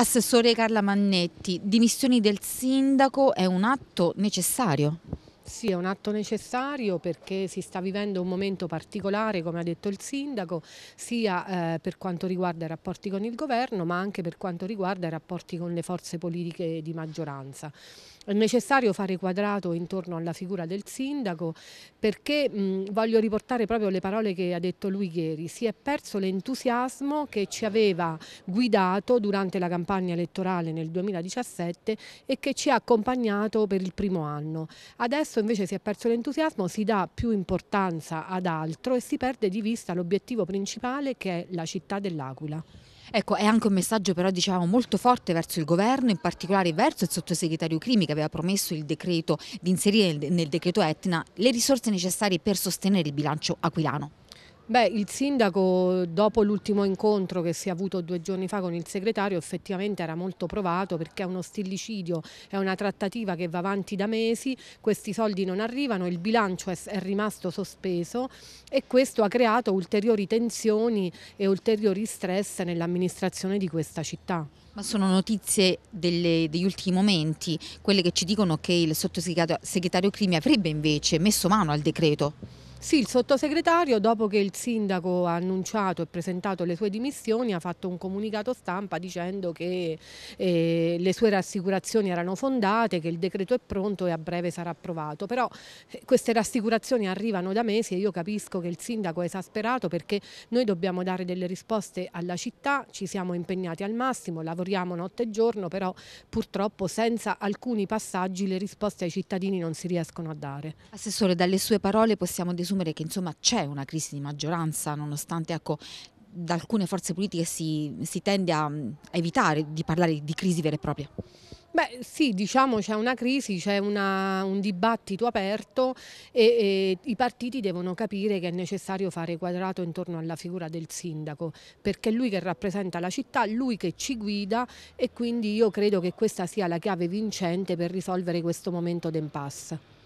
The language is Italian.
Assessore Carla Mannetti, dimissioni del sindaco è un atto necessario? Sì, è un atto necessario perché si sta vivendo un momento particolare, come ha detto il Sindaco, sia eh, per quanto riguarda i rapporti con il Governo, ma anche per quanto riguarda i rapporti con le forze politiche di maggioranza. È necessario fare quadrato intorno alla figura del Sindaco perché mh, voglio riportare proprio le parole che ha detto lui ieri. Si è perso l'entusiasmo che ci aveva guidato durante la campagna elettorale nel 2017 e che ci ha accompagnato per il primo anno. Adesso invece si è perso l'entusiasmo, si dà più importanza ad altro e si perde di vista l'obiettivo principale che è la città dell'Aquila. Ecco, è anche un messaggio però diciamo molto forte verso il governo, in particolare verso il sottosegretario Crimi che aveva promesso il decreto, di inserire nel decreto Etna le risorse necessarie per sostenere il bilancio aquilano. Beh, il sindaco dopo l'ultimo incontro che si è avuto due giorni fa con il segretario effettivamente era molto provato perché è uno stillicidio, è una trattativa che va avanti da mesi, questi soldi non arrivano, il bilancio è, rimasto sospeso e questo ha creato ulteriori tensioni e ulteriori stress nell'amministrazione di questa città. Ma sono notizie delle, degli ultimi momenti, quelle che ci dicono che il sottosegretario Crimi avrebbe invece messo mano al decreto? Sì, il sottosegretario dopo che il sindaco ha annunciato e presentato le sue dimissioni ha fatto un comunicato stampa dicendo che eh, le sue rassicurazioni erano fondate, che il decreto è pronto e a breve sarà approvato, però eh, queste rassicurazioni arrivano da mesi e io capisco che il sindaco è esasperato perché noi dobbiamo dare delle risposte alla città, ci siamo impegnati al massimo, lavoriamo notte e giorno, però purtroppo senza alcuni passaggi le risposte ai cittadini non si riescono a dare. Assessore, dalle sue parole possiamo desultare presumere che insomma c'è una crisi di maggioranza nonostante ecco, da alcune forze politiche si, si tende a, mm, evitare di parlare di crisi vera e propria? Beh sì, diciamo c'è una crisi, c'è un dibattito aperto e, e, i partiti devono capire che è necessario fare quadrato intorno alla figura del sindaco perché è lui che rappresenta la città, lui che ci guida e quindi io credo che questa sia la chiave vincente per risolvere questo momento d'impasse.